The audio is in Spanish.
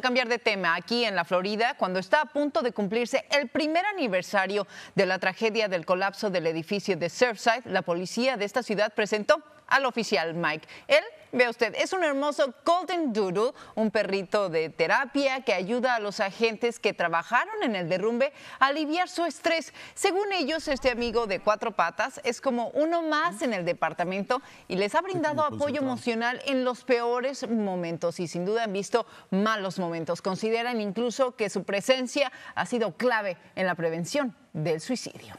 cambiar de tema, aquí en la Florida, cuando está a punto de cumplirse el primer aniversario de la tragedia del colapso del edificio de Surfside, la policía de esta ciudad presentó al oficial Mike. Él Vea usted, es un hermoso Golden Doodle, un perrito de terapia que ayuda a los agentes que trabajaron en el derrumbe a aliviar su estrés. Según ellos, este amigo de cuatro patas es como uno más en el departamento y les ha brindado apoyo emocional en los peores momentos y sin duda han visto malos momentos. Consideran incluso que su presencia ha sido clave en la prevención del suicidio.